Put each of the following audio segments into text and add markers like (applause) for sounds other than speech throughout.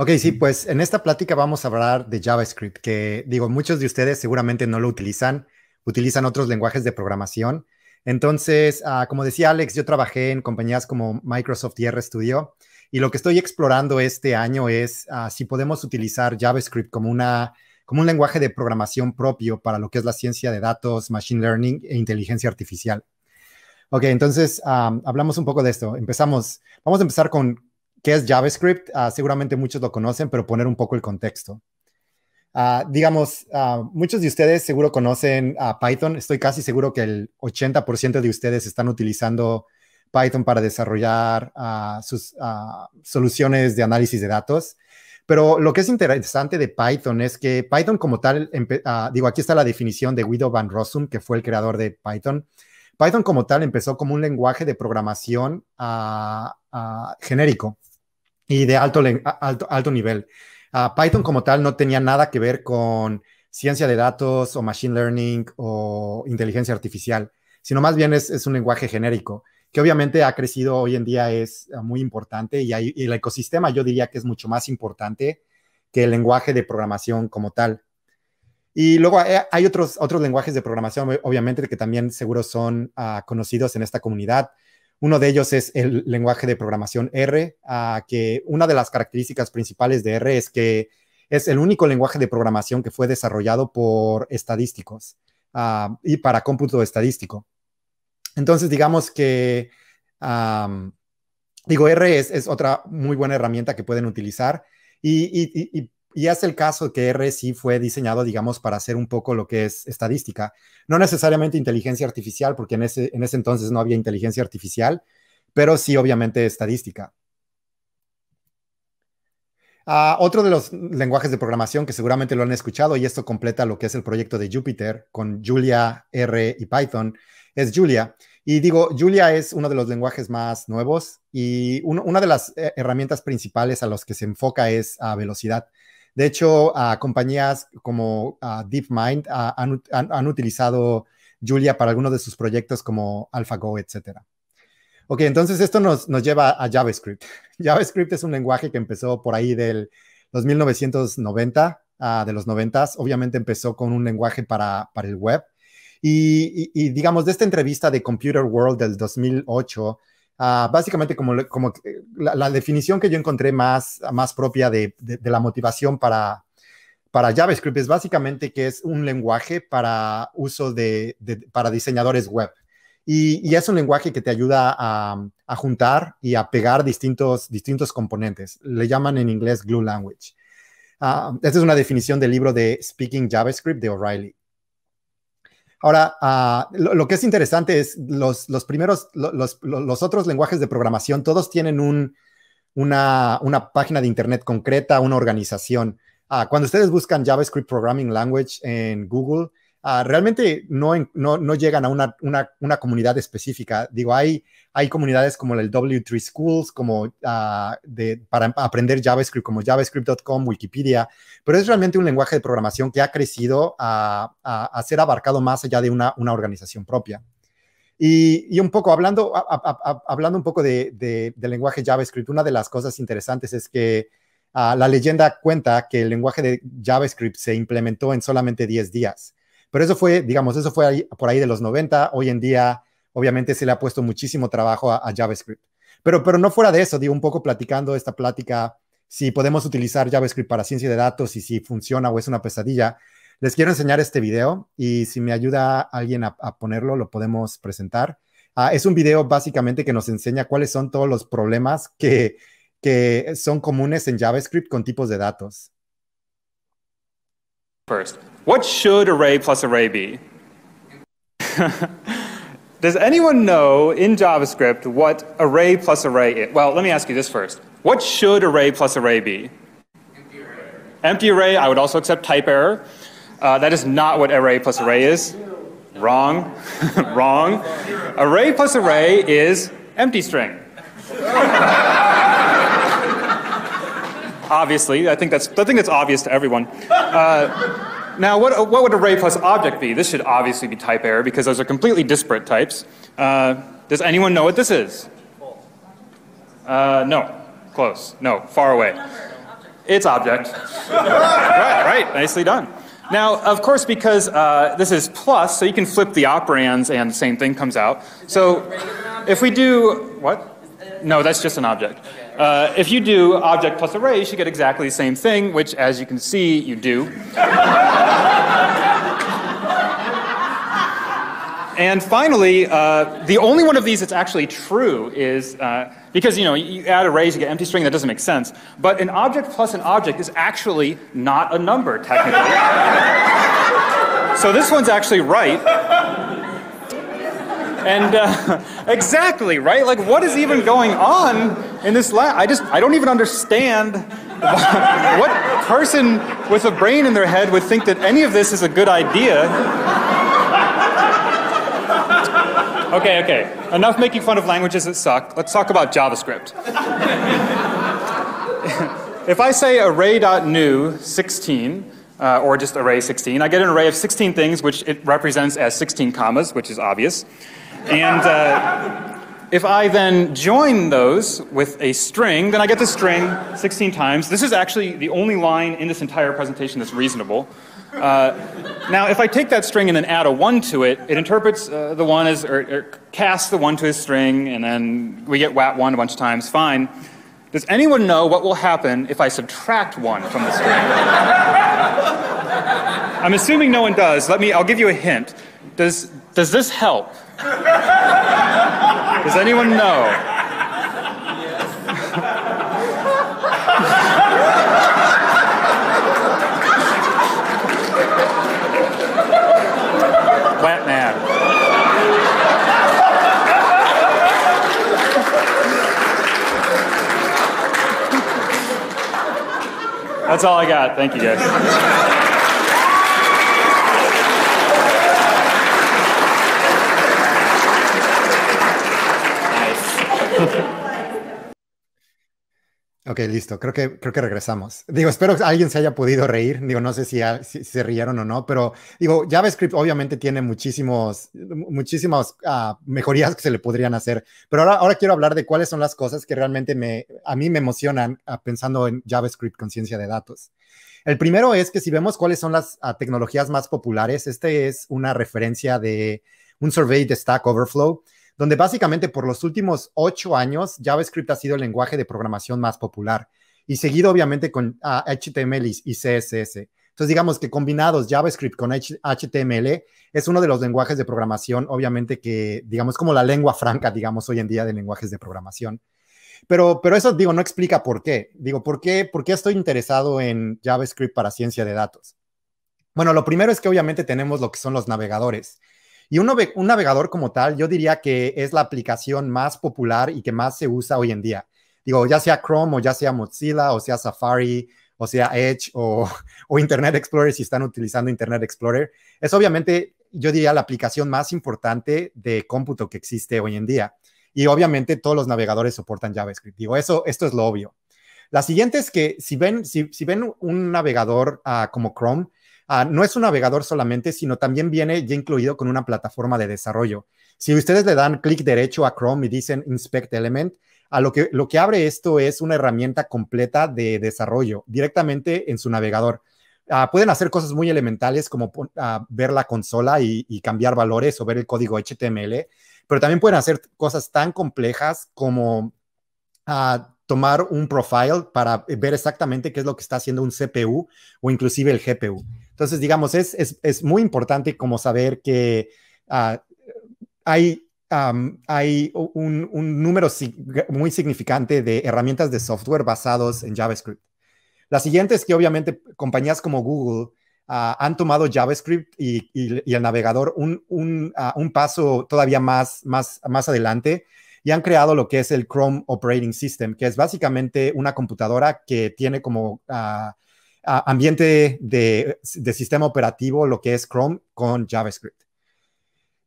Ok, sí, pues en esta plática vamos a hablar de JavaScript, que digo, muchos de ustedes seguramente no lo utilizan, utilizan otros lenguajes de programación. Entonces, ah, como decía Alex, yo trabajé en compañías como Microsoft y RStudio y lo que estoy explorando este año es ah, si podemos utilizar JavaScript como, una, como un lenguaje de programación propio para lo que es la ciencia de datos, machine learning e inteligencia artificial. Ok, entonces ah, hablamos un poco de esto. Empezamos, vamos a empezar con ¿Qué es JavaScript? Ah, seguramente muchos lo conocen, pero poner un poco el contexto. Ah, digamos, ah, muchos de ustedes seguro conocen a Python. Estoy casi seguro que el 80% de ustedes están utilizando Python para desarrollar sus soluciones de análisis de datos. Pero lo que es interesante de Python es que Python como tal, digo, aquí está la definición de Guido van Rossum, que fue el creador de Python. Python como tal empezó como un lenguaje de programación genérico y de alto, alto, nivel. Ah, Python como tal no tenía nada que ver con ciencia de datos o machine learning o inteligencia artificial, sino más bien es, un lenguaje genérico que obviamente ha crecido hoy en día es ah, muy importante y, el ecosistema yo diría que es mucho más importante que el lenguaje de programación como tal. Y luego eh, hay otros, otros lenguajes de programación, obviamente, que también seguro son ah, conocidos en esta comunidad. Uno de ellos es el lenguaje de programación R, que una de las características principales de R es que es el único lenguaje de programación que fue desarrollado por estadísticos ah, y para cómputo estadístico. Entonces, digamos que, digo, R es, otra muy buena herramienta que pueden utilizar. Y, y, y es el caso que R sí fue diseñado, digamos, para hacer un poco lo que es estadística. No necesariamente inteligencia artificial, porque en ese, entonces no había inteligencia artificial, pero sí, obviamente, estadística. Ah, otro de los lenguajes de programación que seguramente lo han escuchado, y esto completa lo que es el proyecto de Jupyter con Julia, R y Python, es Julia. Y digo, Julia es uno de los lenguajes más nuevos y una de las eh, herramientas principales a las que se enfoca es a velocidad. De hecho, a compañías como DeepMind han, utilizado Julia para algunos de sus proyectos como AlphaGo, etc. Ok, entonces esto nos, nos lleva a JavaScript. (laughs) JavaScript es un lenguaje que empezó por ahí del los 1990, ah, de los 90, obviamente empezó con un lenguaje para, el web. Y, y digamos, de esta entrevista de Computer World del 2008, Ah, básicamente, como, la, definición que yo encontré más, más propia de, la motivación para, para JavaScript es básicamente que es un lenguaje para uso de, para diseñadores web. Y, es un lenguaje que te ayuda a, juntar y a pegar distintos, distintos componentes. Le llaman en inglés glue language. Ah, esta es una definición del libro de Speaking JavaScript de O'Reilly. Ahora, ah, lo, que es interesante es los, los primeros, los, los, otros lenguajes de programación, todos tienen una, una, página de Internet concreta, una organización. Ah, cuando ustedes buscan JavaScript Programming Language en Google, Ah, realmente no, llegan a una, comunidad específica. Digo, hay, hay comunidades como el W3 Schools, como ah, para aprender JavaScript, como javascript.com, Wikipedia, pero es realmente un lenguaje de programación que ha crecido a, ser abarcado más allá de una, organización propia. Y, un poco hablando, hablando un poco de, lenguaje JavaScript, una de las cosas interesantes es que ah, la leyenda cuenta que el lenguaje de JavaScript se implementó en solamente 10 días. Pero eso fue, digamos, eso fue por ahí de los 90. Hoy en día, obviamente, se le ha puesto muchísimo trabajo a, JavaScript. Pero, pero no fuera de eso, digo, un poco platicando esta plática, si podemos utilizar JavaScript para ciencia de datos y si funciona o es una pesadilla, les quiero enseñar este video y si me ayuda alguien a, ponerlo, lo podemos presentar. Ah, es un video básicamente que nos enseña cuáles son todos los problemas que, que son comunes en JavaScript con tipos de datos. First, what should array plus array be? (laughs) Does anyone know in JavaScript what array plus array is? Well, let me ask you this first. What should array plus array be? Empty array. Empty array, I would also accept type error. Uh, that is not what array plus array is. Wrong. (laughs) Wrong. Array plus array is empty string. (laughs) obviously. I think that's, I think that's obvious to everyone. Uh, now, what, what would array plus object be? This should obviously be type error because those are completely disparate types. Uh, does anyone know what this is? Uh, no. Close. No. Far away. It's object. (laughs) right, right. Nicely done. Now, of course, because uh, this is plus, so you can flip the operands and the same thing comes out. So if we do, what? No, that's just an object. Uh, if you do object plus array, you should get exactly the same thing, which, as you can see, you do. (laughs) and finally, uh, the only one of these that's actually true is uh, because you know you add arrays, you get empty string. That doesn't make sense. But an object plus an object is actually not a number technically. (laughs) so this one's actually right. And uh, (laughs) exactly, right? Like, what is even going on in this lab? I just, I don't even understand (laughs) what person with a brain in their head would think that any of this is a good idea. Okay, okay. Enough making fun of languages that suck. Let's talk about JavaScript. (laughs) if I say array.new 16, uh, or just array 16. I get an array of 16 things, which it represents as 16 commas, which is obvious. And uh, if I then join those with a string, then I get the string 16 times. This is actually the only line in this entire presentation that's reasonable. Uh, now, if I take that string and then add a 1 to it, it interprets uh, the 1 as, or, or casts the 1 to a string, and then we get WAT 1 a bunch of times, fine. Does anyone know what will happen if I subtract 1 from the string? I'm assuming no one does. Let me, I'll give you a hint. Does, does this help? (laughs) Does anyone know? Wet (laughs) man. That's all I got. Thank you guys. (laughs) Ok, listo. Creo que, creo que regresamos. Digo, espero que alguien se haya podido reír. Digo, no sé si, ah, se rieron o no, pero digo, JavaScript obviamente tiene muchísimos, muchísimas ah, mejorías que se le podrían hacer. Pero ahora, ahora quiero hablar de cuáles son las cosas que realmente me, a mí me emocionan ah, pensando en JavaScript con ciencia de datos. El primero es que si vemos cuáles son las tecnologías más populares, este es una referencia de un survey de Stack Overflow donde básicamente por los últimos ocho años JavaScript ha sido el lenguaje de programación más popular y seguido obviamente con HTML ah, y CSS. Entonces, digamos que combinados JavaScript con HTML es uno de los lenguajes de programación, obviamente que, digamos, como la lengua franca, digamos, hoy en día de lenguajes de programación. Pero, pero eso, digo, no explica por qué. Digo, ¿por qué, ¿por qué estoy interesado en JavaScript para ciencia de datos? Bueno, lo primero es que obviamente tenemos lo que son los navegadores. Y un, navegador como tal, yo diría que es la aplicación más popular y que más se usa hoy en día. Digo, ya sea Chrome o ya sea Mozilla o sea Safari o sea Edge (laughs) o, Internet Explorer si están utilizando Internet Explorer. Es obviamente, yo diría, la aplicación más importante de cómputo que existe hoy en día. Y obviamente todos los navegadores soportan JavaScript. Digo, eso, esto es lo obvio. La siguiente es que si ven, si, ven un navegador ah, como Chrome, Ah, no es un navegador solamente, sino también viene ya incluido con una plataforma de desarrollo. Si ustedes le dan clic derecho a Chrome y dicen Inspect Element, a lo que, lo que abre esto es una herramienta completa de desarrollo directamente en su navegador. Ah, pueden hacer cosas muy elementales como ah, ver la consola y, cambiar valores o ver el código HTML, pero también pueden hacer cosas tan complejas como tomar un profile para eh, ver exactamente qué es lo que está haciendo un CPU o inclusive el GPU. Entonces, digamos, es, muy importante como saber que ah, hay hay un, número muy significante de herramientas de software basados en JavaScript. La siguiente es que obviamente compañías como Google ah, han tomado JavaScript y, y, el navegador ah, un, paso todavía más, más, más adelante y han creado lo que es el Chrome Operating System, que es básicamente una computadora que tiene como ah, ambiente de, sistema operativo lo que es Chrome con JavaScript.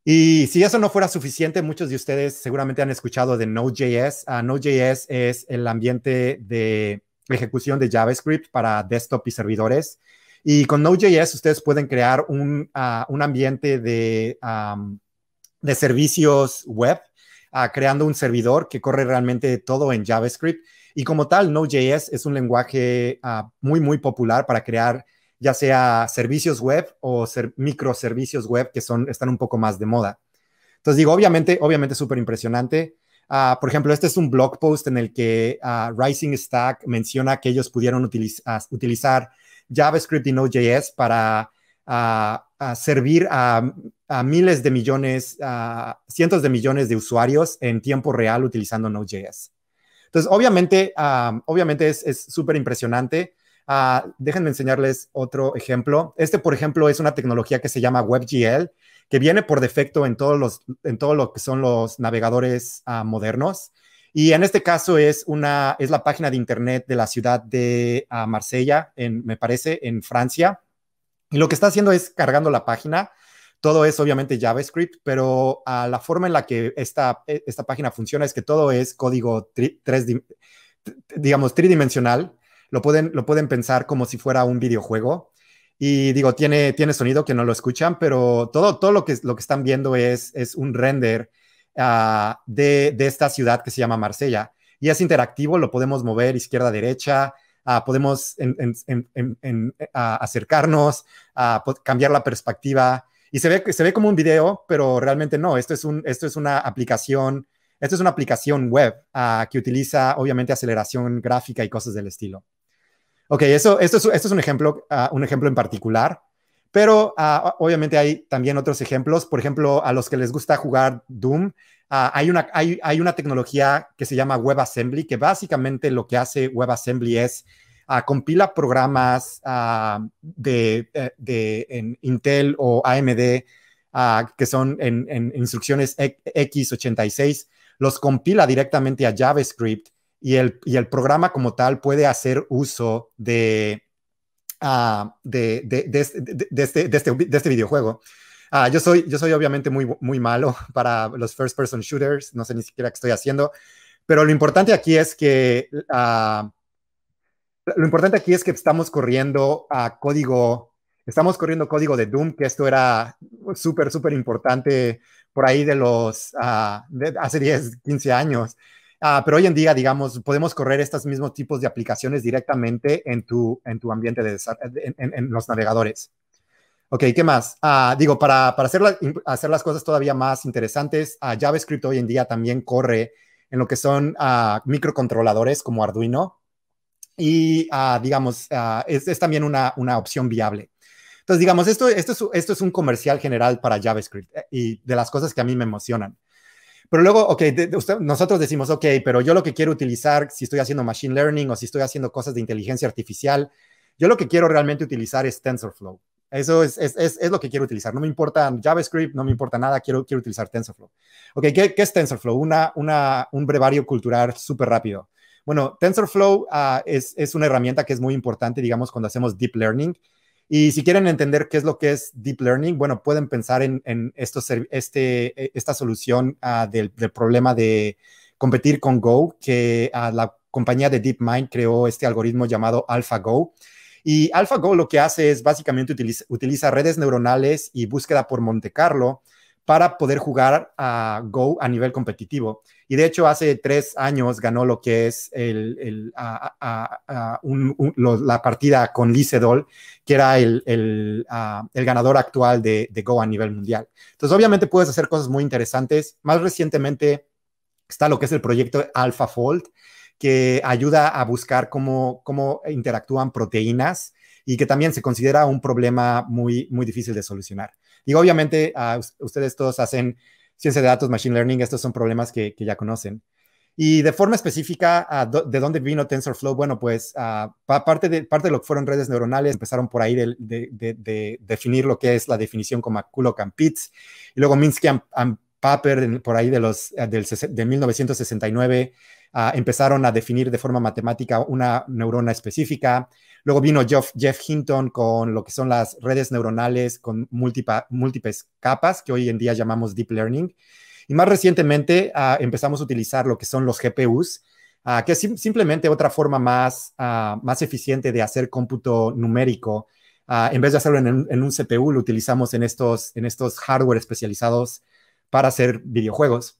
Y si eso no fuera suficiente, muchos de ustedes seguramente han escuchado de Node.js. Ah, Node.js es el ambiente de ejecución de JavaScript para desktop y servidores. Y con Node.js ustedes pueden crear un, ah, ambiente de, de servicios web creando un servidor que corre realmente todo en JavaScript. Y como tal, Node.js es un lenguaje ah, muy, muy popular para crear ya sea servicios web o ser microservicios web que son, están un poco más de moda. Entonces digo, obviamente, obviamente súper impresionante. Ah, por ejemplo, este es un blog post en el que ah, Rising Stack menciona que ellos pudieron utilizar JavaScript y Node.js para a, servir a, miles de millones, a cientos de millones de usuarios en tiempo real utilizando Node.js. Entonces, obviamente, obviamente es súper impresionante. Ah, déjenme enseñarles otro ejemplo. Este, por ejemplo, es una tecnología que se llama WebGL, que viene por defecto en, todos los, en todo lo que son los navegadores ah, modernos. Y en este caso es, una, es la página de internet de la ciudad de ah, Marsella, me parece, en Francia. Y lo que está haciendo es cargando la página. Todo es obviamente JavaScript, pero a ah, la forma en la que esta, e, esta página funciona es que todo es código digamos, tridimensional. Lo pueden, lo pueden pensar como si fuera un videojuego. Y digo, tiene, tiene sonido que no lo escuchan, pero todo, todo lo, que, lo que están viendo es, es un render ah, de, de esta ciudad que se llama Marsella. Y es interactivo, lo podemos mover izquierda, derecha, Ah, podemos en, eh, acercarnos, a cambiar la perspectiva. Y se ve, se ve como un video, pero realmente no, esto es, un, esto es una aplicación, esto es una aplicación web ah, que utiliza obviamente aceleración gráfica y cosas del estilo. Ok, eso, esto, es, esto es un, ejemplo, ah, un ejemplo en particular. Pero ah, obviamente hay también otros ejemplos. Por ejemplo, a los que les gusta jugar Doom, ah, hay, una, hay, una tecnología que se llama WebAssembly, que básicamente lo que hace WebAssembly es ah, compila programas de, eh, Intel o AMD que son en, en instrucciones x86, los compila directamente a JavaScript y el, y el programa como tal puede hacer uso de de, este, videojuego. Ah, yo, soy, obviamente muy, malo (laughs) para los first person shooters, no sé ni siquiera qué estoy haciendo, pero lo importante aquí es que... Ah, lo importante aquí es que estamos corriendo a código, estamos corriendo código de Doom, que esto era súper, súper importante por ahí de los, ah, hace 10, 15 años. Ah, pero hoy en día, digamos, podemos correr estos mismos tipos de aplicaciones directamente en tu, en tu ambiente de en, en, los navegadores. Ok, ¿qué más? Ah, digo, para, para hacer, hacer, las cosas todavía más interesantes, ah, JavaScript hoy en día también corre en lo que son microcontroladores como Arduino. Y, digamos, es, también una, opción viable. Entonces, digamos, esto, esto, esto es un comercial general para JavaScript eh, y de las cosas que a mí me emocionan. Pero luego, ok, nosotros decimos, ok, pero yo lo que quiero utilizar, si estoy haciendo machine learning o si estoy haciendo cosas de inteligencia artificial, yo lo que quiero realmente utilizar es TensorFlow. Eso es, lo que quiero utilizar. No me importa JavaScript, no me importa nada, quiero, quiero utilizar TensorFlow. Ok, ¿qué, es TensorFlow? Una, un brevario cultural súper rápido. Bueno, TensorFlow ah, es, es una herramienta que es muy importante, digamos, cuando hacemos deep learning. Y si quieren entender qué es lo que es Deep Learning, bueno, pueden pensar en, este, e, esta solución ah, del, problema de competir con Go, que ah, la compañía de DeepMind creó este algoritmo llamado AlphaGo. Y AlphaGo lo que hace es básicamente utiliza redes neuronales y búsqueda por Monte Carlo para poder jugar a Go a nivel competitivo. Y de hecho, hace tres años ganó lo que es la partida con Lee Sedol, que era el, ganador actual de, Go a nivel mundial. Entonces, obviamente puedes hacer cosas muy interesantes. Más recientemente está lo que es el proyecto AlphaFold, que ayuda a buscar cómo, cómo interactúan proteínas y que también se considera un problema muy, muy difícil de solucionar. Digo, obviamente, ustedes todos hacen ciencia de datos, machine learning, estos son problemas que, que ya conocen. Y de forma específica, ¿de dónde vino TensorFlow? Bueno, pues ah, parte, de, parte de lo que fueron redes neuronales, empezaron por ahí de, definir lo que es la definición como y pitts y luego Minsky and, Paper, por ahí de los, eh, del, de 1969, ah, empezaron a definir de forma matemática una neurona específica. Luego vino Jeff, Hinton con lo que son las redes neuronales con múltiples capas que hoy en día llamamos Deep Learning. Y más recientemente ah, empezamos a utilizar lo que son los GPUs, ah, que es simplemente otra forma más, ah, más eficiente de hacer cómputo numérico. en vez de hacerlo en, un, CPU, lo utilizamos en estos, en estos hardware especializados para hacer videojuegos.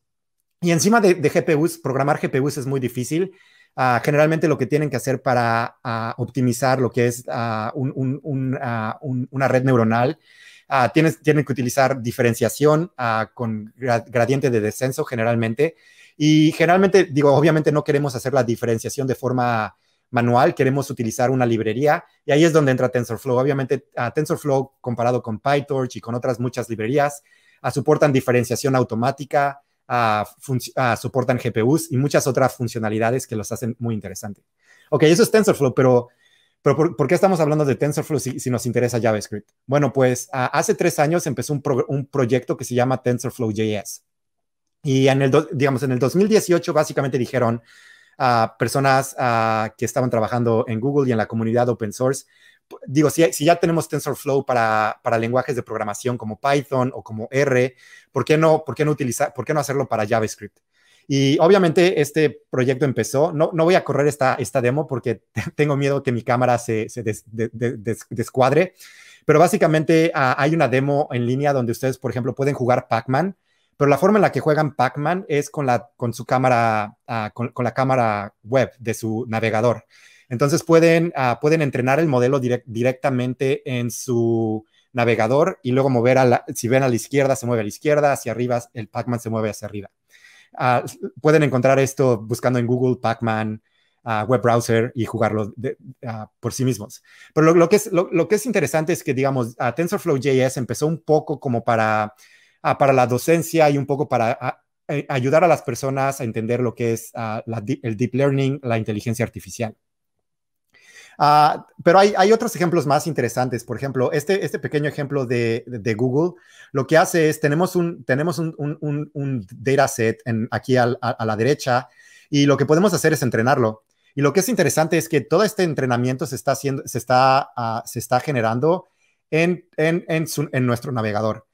Y encima de, de GPUs, programar GPUs es muy difícil. Ah, generalmente lo que tienen que hacer para ah, optimizar lo que es ah, una red neuronal. tienen que utilizar diferenciación con gradiente de descenso generalmente. Y generalmente, digo, obviamente no queremos hacer la diferenciación de forma manual, queremos utilizar una librería y ahí es donde entra TensorFlow. Obviamente, TensorFlow comparado con PyTorch y con otras muchas librerías, soportan diferenciación automática, uh, soportan GPUs y muchas otras funcionalidades que los hacen muy interesantes. Ok, eso es TensorFlow, pero, pero ¿por, qué estamos hablando de TensorFlow si, si nos interesa JavaScript? Bueno, pues hace tres años empezó un, proyecto que se llama TensorFlow.js. Y en el, digamos, en el 2018 básicamente dijeron a personas que estaban trabajando en Google y en la comunidad open source, digo, si, ya tenemos TensorFlow para, lenguajes de programación como Python o como R, ¿por qué no, por qué no utilizar, por qué no hacerlo para JavaScript? Y obviamente este proyecto empezó. No, voy a correr esta, esta demo porque (laughs) tengo miedo que mi cámara se, se descuadre. Pero básicamente ah, hay una demo en línea donde ustedes, por ejemplo, pueden jugar Pac-Man. Pero la forma en la que juegan Pac-Man es con, la, con su cámara, ah, con la cámara web de su navegador. Entonces pueden, ah, pueden entrenar el modelo directamente en su navegador y luego mover a si ven a la izquierda, se mueve a la izquierda, hacia arriba, el Pacman se mueve hacia arriba. Ah, pueden encontrar esto buscando en Google Pac-Man ah, web browser y jugarlo por sí mismos. Pero lo, que es, lo, que es interesante es que, digamos, TensorFlow JS empezó un poco como para, para la docencia y un poco para eh, ayudar a las personas a entender lo que es el deep learning, la inteligencia artificial. Ah, pero hay, hay, otros ejemplos más interesantes. Por ejemplo, este, este pequeño ejemplo de, de, Google lo que hace es, tenemos un, tenemos un, un, un dataset en, aquí a, la derecha y lo que podemos hacer es entrenarlo. Y lo que es interesante es que todo este entrenamiento se está, haciendo, se está, ah, se está generando en, en, en, nuestro navegador.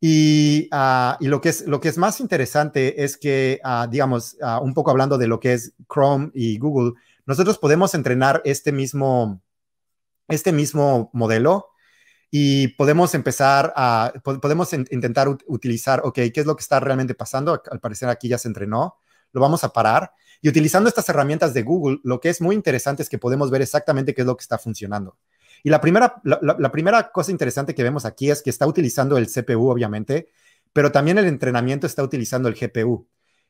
Y, ah, y, lo, que es, lo que es más interesante es que, digamos, un poco hablando de lo que es Chrome y Google, nosotros podemos entrenar este mismo, este mismo modelo y podemos empezar a, podemos intentar utilizar, ok, ¿qué es lo que está realmente pasando? Al parecer aquí ya se entrenó, lo vamos a parar. Y utilizando estas herramientas de Google, lo que es muy interesante es que podemos ver exactamente qué es lo que está funcionando. Y la primera, la primera cosa interesante que vemos aquí es que está utilizando el CPU, obviamente, pero también el entrenamiento está utilizando el GPU.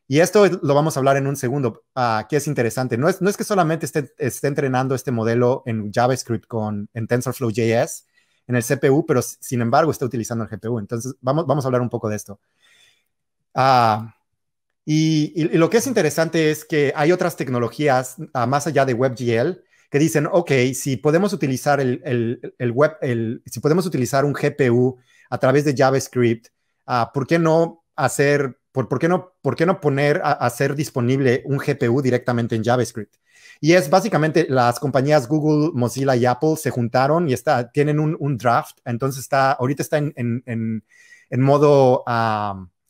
Y esto lo vamos a hablar en un segundo, Aquí ah, que es interesante. No es, no es que solamente esté, entrenando este modelo en JavaScript con en TensorFlow.js, en el CPU, pero sin embargo está utilizando el GPU. Entonces, vamos, vamos a hablar un poco de esto. Ah, y, lo que es interesante es que hay otras tecnologías ah, más allá de WebGL que dicen, ok, si podemos utilizar el, el web, el, si podemos utilizar un GPU a través de JavaScript, ¿por qué no hacer ¿Por, qué, no, poner a, ser disponible un GPU directamente en JavaScript? Y es básicamente las compañías Google, Mozilla y Apple se juntaron y tienen un, draft. Entonces está, ahorita está en, modo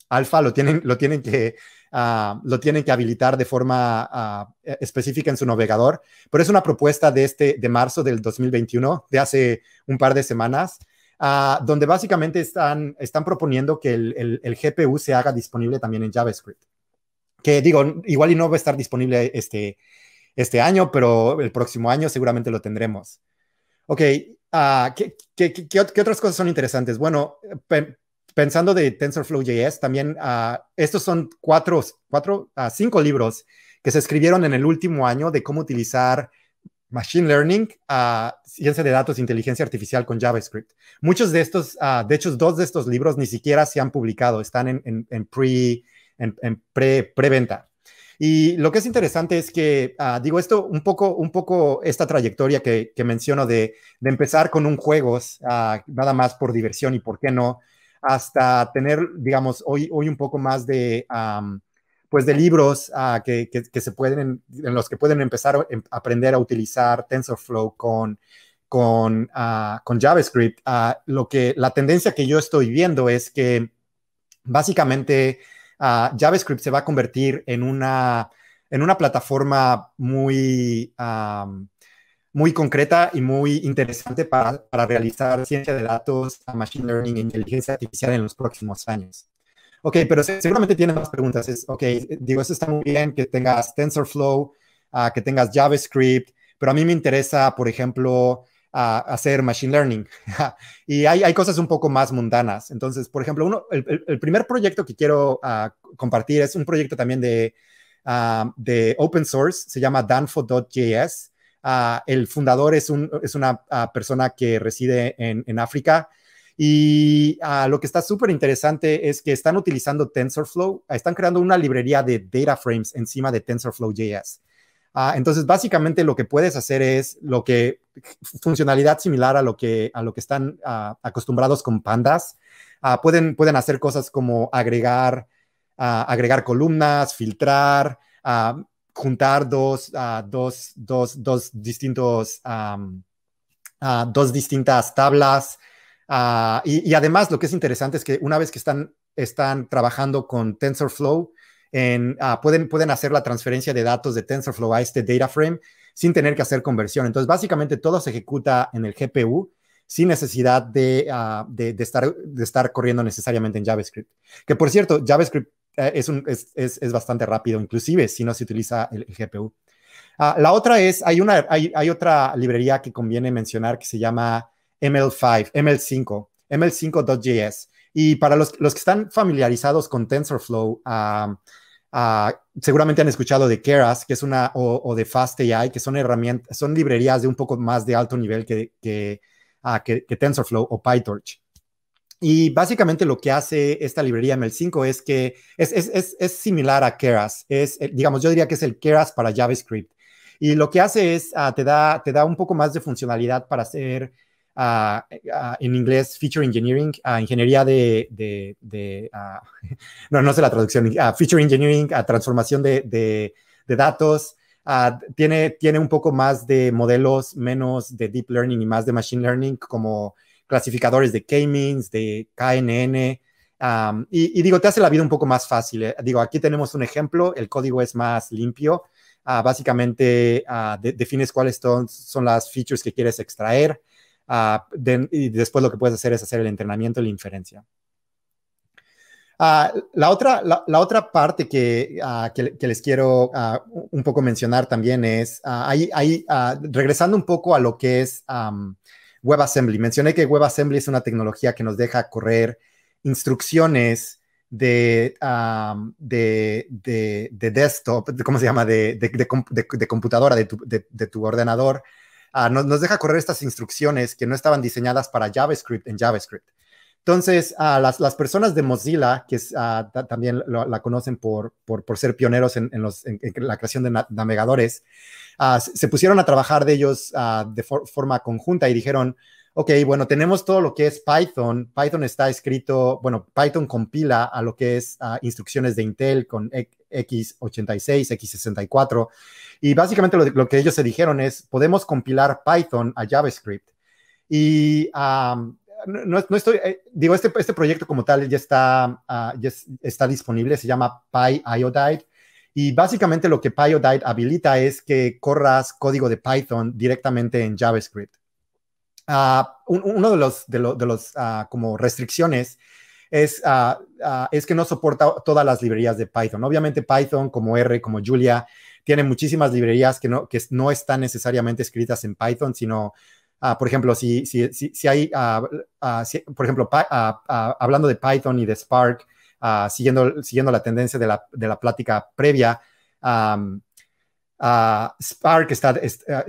alfa, lo tienen, lo tienen que. lo tienen que habilitar de forma ah, e, específica en su navegador, pero es una propuesta de este de marzo del 2021, de hace un par de semanas, Ah, donde básicamente están, están proponiendo que el, el, GPU se haga disponible también en JavaScript. Que digo, igual y no va a estar disponible este, este año, pero el próximo año seguramente lo tendremos. Ok, ah, ¿qué, qué, qué, otras cosas son interesantes? Bueno, pensando de TensorFlow.js, también ah, estos son cuatro, cuatro cinco libros que se escribieron en el último año de cómo utilizar Machine Learning ciencia de datos e inteligencia artificial con JavaScript. Muchos de estos, ah, de hecho, dos de estos libros ni siquiera se han publicado, están en, en, pre, en, preventa. Y lo que es interesante es que, ah, digo esto un poco, un poco esta trayectoria que, menciono de, empezar con un juego, ah, nada más por diversión y por qué no, hasta tener, digamos, hoy, hoy un poco más de, pues de libros ah, que, se pueden, en los que pueden empezar a em, aprender a utilizar TensorFlow con, con, ah, JavaScript, ah, lo que, la tendencia que yo estoy viendo es que básicamente JavaScript se va a convertir en una, en una plataforma muy, muy concreta y muy interesante para, para realizar ciencia de datos, machine learning e inteligencia artificial en los próximos años. Ok, pero seguramente tienes más preguntas. Es, ok, digo, eso está muy bien que tengas TensorFlow, ah, que tengas JavaScript, pero a mí me interesa, por ejemplo, ah, hacer machine learning. (laughs) y hay, hay, cosas un poco más mundanas. Entonces, por ejemplo, uno, el, el primer proyecto que quiero ah, compartir es un proyecto también de, de open source, se llama danfo.js. el fundador es, un, es una persona que reside en, en África y ah, lo que está súper interesante es que están utilizando TensorFlow, ah, están creando una librería de data frames encima de TensorFlow.js. Ah, entonces, básicamente lo que puedes hacer es lo que funcionalidad similar a lo que, a lo que están acostumbrados con pandas. pueden, pueden hacer cosas como agregar, agregar columnas, filtrar, juntar dos, dos, dos, dos distintos, dos distintas tablas. Ah, y, además lo que es interesante es que una vez que están, están trabajando con TensorFlow, en, ah, pueden, pueden hacer la transferencia de datos de TensorFlow a este data frame sin tener que hacer conversión. Entonces, básicamente todo se ejecuta en el GPU sin necesidad ah, de, estar, de estar corriendo necesariamente en JavaScript. Que por cierto, JavaScript eh, es, es, bastante rápido, inclusive si no se utiliza el, GPU. la otra es, hay, una, hay, hay otra librería que conviene mencionar que se llama ML5, ML5, ML5.js. Y para los, que están familiarizados con TensorFlow, ah, seguramente han escuchado de Keras, que es una, o, o, de FastAI, que son herramientas, son librerías de un poco más de alto nivel que, que, ah, TensorFlow o PyTorch. Y básicamente lo que hace esta librería ML5 es que es, similar a Keras. Es, eh, digamos, yo diría que es el Keras para JavaScript. Y lo que hace es, ah, te, da, te da un poco más de funcionalidad para hacer en inglés Feature Engineering, ingeniería de, de, (laughs) no, no sé la traducción, Feature Engineering, transformación de, de datos, tiene, tiene un poco más de modelos, menos de deep learning y más de machine learning, como clasificadores de K-means, de KNN. y, y, digo, te hace la vida un poco más fácil. Eh. Digo, aquí tenemos un ejemplo, el código es más limpio. Ah, básicamente ah, defines cuáles son, son, las features que quieres extraer. Ah, y después lo que puedes hacer es hacer el entrenamiento y la inferencia. Ah, la, otra, parte que, ah, les quiero un poco mencionar también es, ahí, regresando un poco a lo que es WebAssembly, mencioné que WebAssembly es una tecnología que nos deja correr instrucciones de, desktop, ¿cómo se llama? De, computadora, de tu, ordenador Ah, nos, deja correr estas instrucciones que no estaban diseñadas para JavaScript en JavaScript. Entonces, ah, las, personas de Mozilla, que ah, también la conocen por, ser pioneros en, la creación de navegadores, se pusieron a trabajar de ellos de forma conjunta y dijeron, ok, bueno, tenemos todo lo que es Python. Python está escrito, bueno, Python compila a lo que es instrucciones de Intel con x86, x64. Y básicamente lo, que ellos se dijeron es, podemos compilar Python a JavaScript. Y no, estoy, eh, digo, este, este proyecto como tal ya está, ah, está disponible, se llama PyIodide. Y básicamente lo que Pyodide habilita es que corras código de Python directamente en JavaScript. Ah, una uno de los, de, los ah, como restricciones es, ah, es que no soporta todas las librerías de Python. Obviamente Python como R, como Julia, tiene muchísimas librerías que no, que no están necesariamente escritas en Python, sino, por ejemplo, si, si, si, hay, por ejemplo, hablando de Python y de Spark, siguiendo, siguiendo la tendencia de la, de la plática previa, um, Ah, Spark está, ah,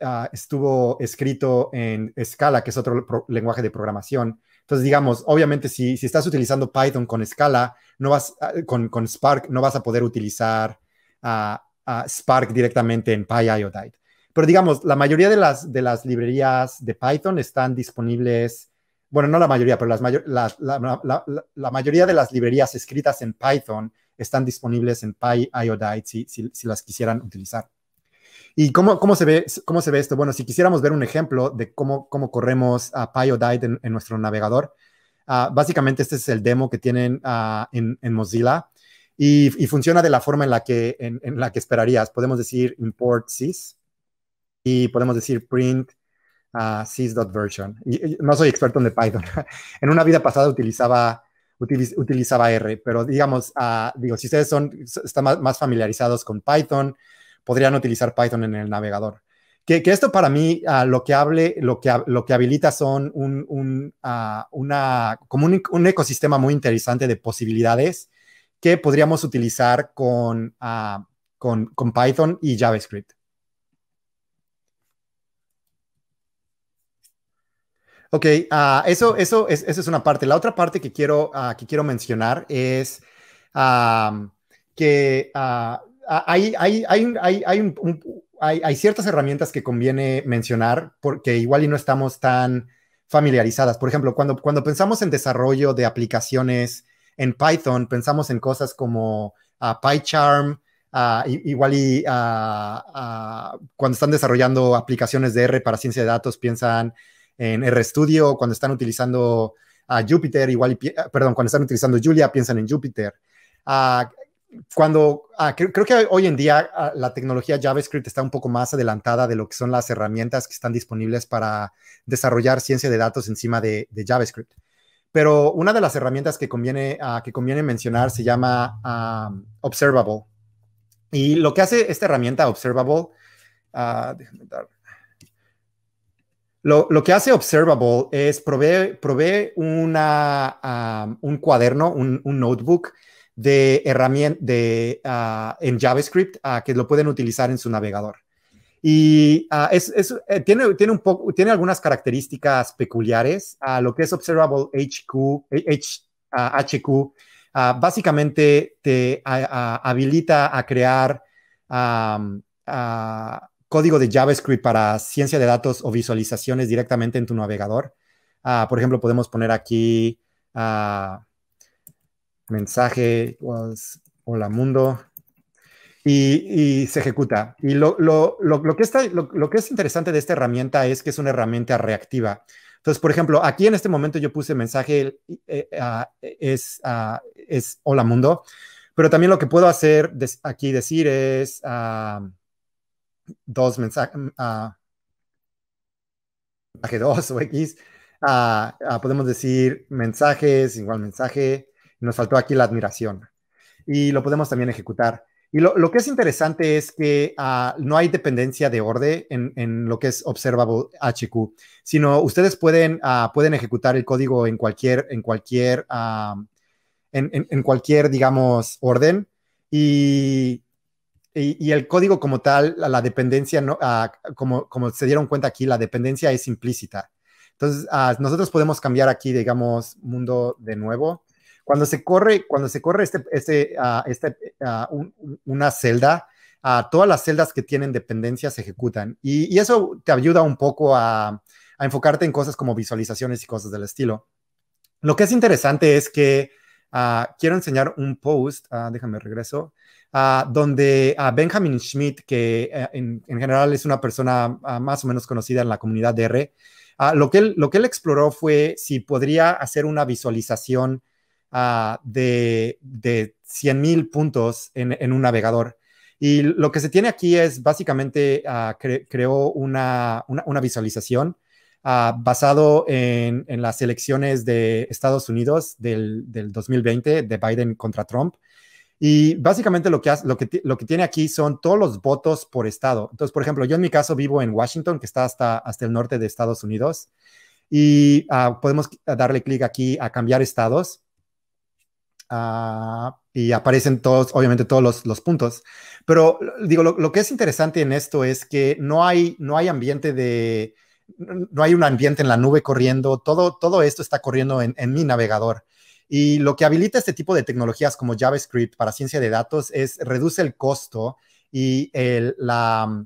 ah, estuvo escrito en Scala, que es otro lenguaje de programación. Entonces, digamos, obviamente si, estás utilizando Python con Scala, no vas, con, Spark, no vas a poder utilizar Spark directamente en PyIodide Pero digamos, la mayoría de las, de las librerías de Python están disponibles, bueno, no la mayoría, pero las mayor, la mayoría de las librerías escritas en Python están disponibles en PyIODite si, si, las quisieran utilizar. ¿Y cómo, cómo, se ve, cómo se ve esto? Bueno, si quisiéramos ver un ejemplo de cómo, cómo corremos a PyODite en, en nuestro navegador, ah, básicamente este es el demo que tienen ah, en, en, Mozilla y, funciona de la forma en la, que, en, la que esperarías. Podemos decir import sys y podemos decir print ah, sys.version. No soy experto en Python. (laughs) en una vida pasada utilizaba utilizaba R, pero digamos, ah, digo, si ustedes son, están más, familiarizados con Python, podrían utilizar Python en el navegador. Que, esto para mí ah, lo que hable, lo que, lo que habilita son un, ah, una, ecosistema muy interesante de posibilidades que podríamos utilizar con, con Python y JavaScript. Ok, uh, eso, eso, es, eso es una parte. La otra parte que quiero, ah, que quiero mencionar es que hay, hay, hay, ciertas herramientas que conviene mencionar porque igual y no estamos tan familiarizadas. Por ejemplo, cuando, cuando pensamos en desarrollo de aplicaciones en Python, pensamos en cosas como ah, PyCharm, igual y cuando están desarrollando aplicaciones de R para ciencia de datos piensan en RStudio, cuando están utilizando a Jupyter, igual, ah, perdón, cuando están utilizando Julia, piensan en Jupyter. Ah, cuando, ah, creo, que hoy en día la tecnología JavaScript está un poco más adelantada de lo que son las herramientas que están disponibles para desarrollar ciencia de datos encima de, JavaScript. Pero una de las herramientas que conviene, que conviene mencionar se llama Observable. Y lo que hace esta herramienta Observable, déjame dar lo, que hace Observable es provee, un cuaderno, un, notebook de herramienta ah, en JavaScript ah, que lo pueden utilizar en su navegador. Y ah, eh, tiene, algunas características peculiares a lo que es Observable HQ, HQ. básicamente te habilita a crear código de JavaScript para ciencia de datos o visualizaciones directamente en tu navegador. Ah, por ejemplo, podemos poner aquí ah, mensaje, was, hola mundo, y, se ejecuta. Y lo, que lo que es interesante de esta herramienta es que es una herramienta reactiva. Entonces, por ejemplo, aquí en este momento yo puse mensaje eh, eh, ah, es, es hola mundo, pero también lo que puedo hacer aquí decir es, dos mensajes, uh, mensaje 2 (laughs) o X, ah, ah, podemos decir mensajes, igual mensaje, nos faltó aquí la admiración. Y lo podemos también ejecutar. Y lo, lo que es interesante es que no hay dependencia de orden en, en, lo que es observable HQ, sino ustedes pueden, pueden ejecutar el código en cualquier, en cualquier, en, cualquier, digamos, orden. Y y, el código como tal, la, dependencia, no, como, como se dieron cuenta aquí, la dependencia es implícita. Entonces, ah, nosotros podemos cambiar aquí, digamos, mundo de nuevo. Cuando se corre, cuando se corre este, este, ah, este ah, una celda, todas las celdas que tienen dependencia se ejecutan. Y, eso te ayuda un poco a, a, enfocarte en cosas como visualizaciones y cosas del estilo. Lo que es interesante es que quiero enseñar un post, déjame regreso. Ah, donde a ah, Benjamin Schmidt, que eh, en, general es una persona ah, más o menos conocida en la comunidad de R, lo, que él, lo que él exploró fue si podría hacer una visualización de, de 100.000 puntos en, un navegador. Y lo que se tiene aquí es básicamente creó una, una, visualización basado en, las elecciones de Estados Unidos del 2020 de Biden contra Trump y básicamente lo que, lo, que, tiene aquí son todos los votos por estado. Entonces, por ejemplo, yo en mi caso vivo en Washington, que está hasta, hasta el norte de Estados Unidos. Y ah, podemos darle clic aquí a cambiar estados. Ah, y aparecen todos, obviamente, todos los, puntos. Pero digo, lo, que es interesante en esto es que no hay, no hay ambiente de, no hay un ambiente en la nube corriendo, todo, todo esto está corriendo en mi navegador. Y lo que habilita este tipo de tecnologías como JavaScript para ciencia de datos es reduce el costo y la,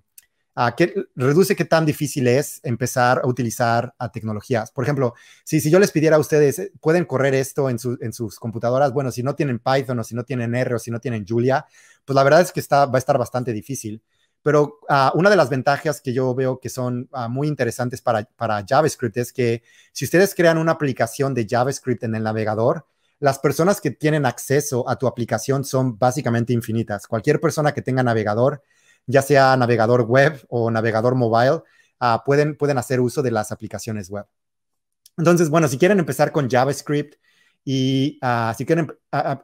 ah, que, reduce qué tan difícil es empezar a utilizar a tecnologías. Por ejemplo, si, yo les pidiera a ustedes, ¿pueden correr esto en, sus computadoras? Bueno, si no tienen Python o si no tienen R o si no tienen Julia, pues la verdad es que está, va a estar bastante difícil. Pero ah, una de las ventajas que yo veo que son ah, muy interesantes para, JavaScript es que si ustedes crean una aplicación de JavaScript en el navegador, las personas que tienen acceso a tu aplicación son básicamente infinitas. Cualquier persona que tenga navegador, ya sea navegador web o navegador mobile, ah, pueden, pueden hacer uso de las aplicaciones web. Entonces, bueno, si quieren empezar con JavaScript, y ah, si quieren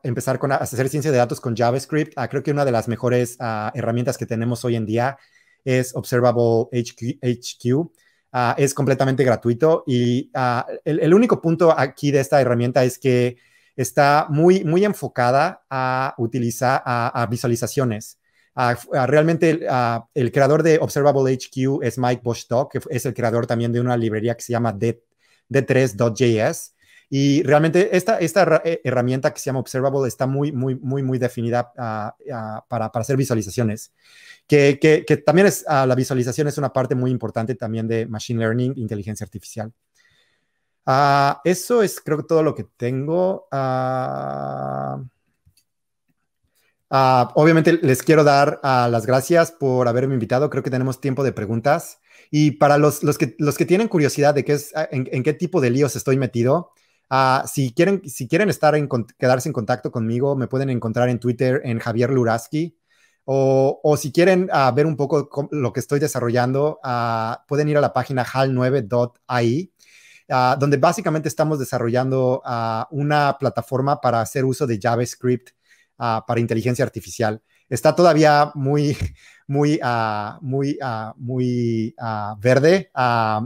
empezar con a hacer ciencia de datos con JavaScript, ah, creo que una de las mejores ah, herramientas que tenemos hoy en día es Observable HQ. es completamente gratuito y el, único punto aquí de esta herramienta es que está muy, muy enfocada a utilizar a, visualizaciones. realmente el creador de Observable HQ es Mike Bostock, que es el creador también de una librería que se llama D, 3js y realmente esta, esta eh, herramienta que se llama Observable está muy, muy, muy, muy definida ah, ah, para, para, hacer visualizaciones, que, que, también es, ah, la visualización es una parte muy importante también de Machine Learning, inteligencia artificial. eso es creo que todo lo que tengo. obviamente les quiero dar las gracias por haberme invitado. Creo que tenemos tiempo de preguntas. Y para los, los, que, los que tienen curiosidad de qué es, en, en, qué tipo de líos estoy metido, Ah, si, quieren, si quieren estar en, quedarse en contacto conmigo, me pueden encontrar en Twitter en Javier Luraski. O, si quieren ah, ver un poco lo que estoy desarrollando, ah, pueden ir a la página hal9.ai, donde básicamente estamos desarrollando una plataforma para hacer uso de JavaScript para inteligencia artificial. Está todavía muy, (laughs) muy, muy, muy verde.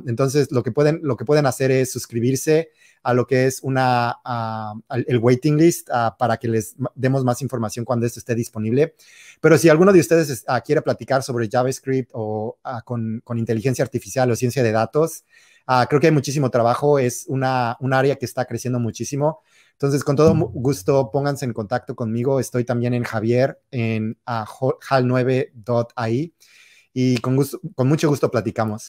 entonces, lo que pueden, lo que pueden hacer es suscribirse a lo que es una, el waiting list para que les demos más información cuando esto esté disponible. Pero si alguno de ustedes ah, quiere platicar sobre JavaScript o ah, con, inteligencia artificial o ciencia de datos, ah, creo que hay muchísimo trabajo, es una, un área que está creciendo muchísimo. Entonces, con todo mm. gusto, pónganse en contacto conmigo. Estoy también en Javier, en hal9.ai. Y con, gusto, con mucho gusto platicamos.